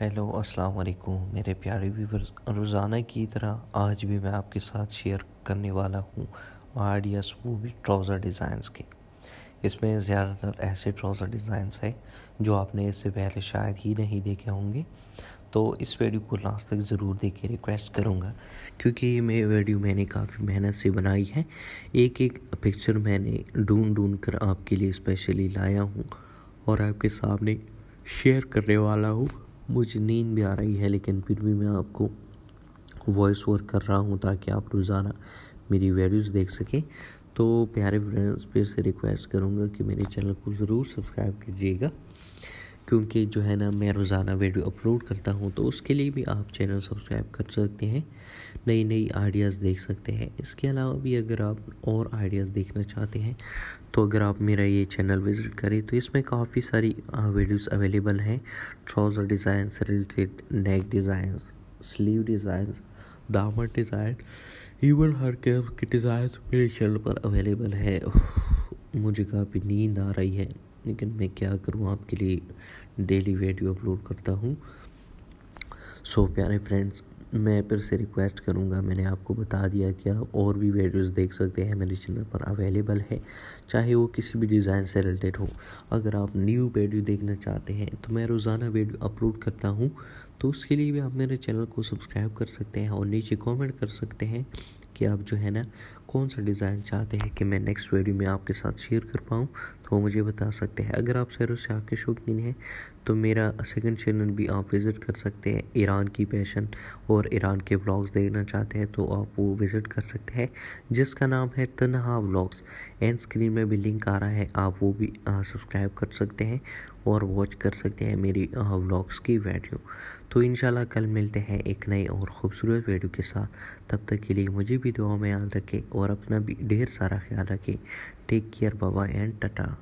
hello अस्सलाम वालेकुम मेरे प्यारे व्यूवर्स रोज़ाना की तरह आज भी मैं आपके साथ शेयर करने वाला हूँ आइडियाज़ वो भी ट्राउज़र डिज़ाइंस के इसमें ज़्यादातर ऐसे ट्राउज़र डिज़ाइंस है जो आपने इससे पहले शायद ही नहीं देखे होंगे तो इस वीडियो को लास्ट तक ज़रूर देखिए रिक्वेस्ट करूँगा क्योंकि ये मैं वीडियो मैंने काफ़ी मेहनत से बनाई है एक एक पिक्चर मैंने ढूंढ ढूंढ कर आपके लिए स्पेशली लाया हूँ और आपके सामने शेयर करने वाला हूँ मुझे नींद भी आ रही है लेकिन फिर भी मैं आपको वॉइस ओवर कर रहा हूँ ताकि आप रोज़ाना मेरी वीडियोज़ देख सकें तो प्यारे फ्रेंड्स फिर से रिक्वेस्ट करूँगा कि मेरे चैनल को ज़रूर सब्सक्राइब कीजिएगा क्योंकि जो है ना मैं रोज़ाना वीडियो अपलोड करता हूँ तो उसके लिए भी आप चैनल सब्सक्राइब कर सकते हैं नई नई आइडियाज़ देख सकते हैं इसके अलावा भी अगर आप और आइडियाज़ देखना चाहते हैं तो अगर आप मेरा ये चैनल विज़िट करें तो इसमें काफ़ी सारी वीडियोस अवेलेबल हैं ट्राउज़र डिज़ाइन से related neck design sleeve design दामन डिज़ाइन इवन हर कैप के डिज़ाइन मेरे चैनल पर अवेलेबल है मुझे काफ़ी नींद आ रही है लेकिन मैं क्या करूँ आपके लिए डेली वीडियो अपलोड करता हूँ सो प्यारे फ्रेंड्स मैं फिर से रिक्वेस्ट करूँगा मैंने आपको बता दिया कि आप और भी वीडियोस देख सकते हैं मेरे चैनल पर अवेलेबल है चाहे वो किसी भी डिज़ाइन से रिलेटेड हो अगर आप न्यू वीडियो देखना चाहते हैं तो मैं रोज़ाना वीडियो अपलोड करता हूँ तो उसके लिए भी आप मेरे चैनल को सब्सक्राइब कर सकते हैं और नीचे कमेंट कर सकते हैं कि आप जो है ना कौन सा डिज़ाइन चाहते हैं कि मैं नेक्स्ट वीडियो में आपके साथ शेयर कर पाऊँ तो वो मुझे बता सकते हैं अगर आप सैर से आपके शौकीन हैं तो मेरा सेकंड चैनल भी आप विज़िट कर सकते हैं ईरान की पैशन और ईरान के व्लॉग्स देखना चाहते हैं तो आप वो विज़िट कर सकते हैं जिसका नाम है तनहा व्लॉग्स एंड स्क्रीन में भी लिंक आ रहा है आप वो भी सब्सक्राइब कर सकते हैं और वॉच कर सकते हैं मेरी व्लॉग्स की वीडियो तो इन कल मिलते हैं एक नए और ख़ूबसूरत वीडियो के साथ तब तक के लिए मुझे भी भी दुआ में याद रखें और अपना भी ढेर सारा ख्याल रखें टेक केयर बाबा एंड टाटा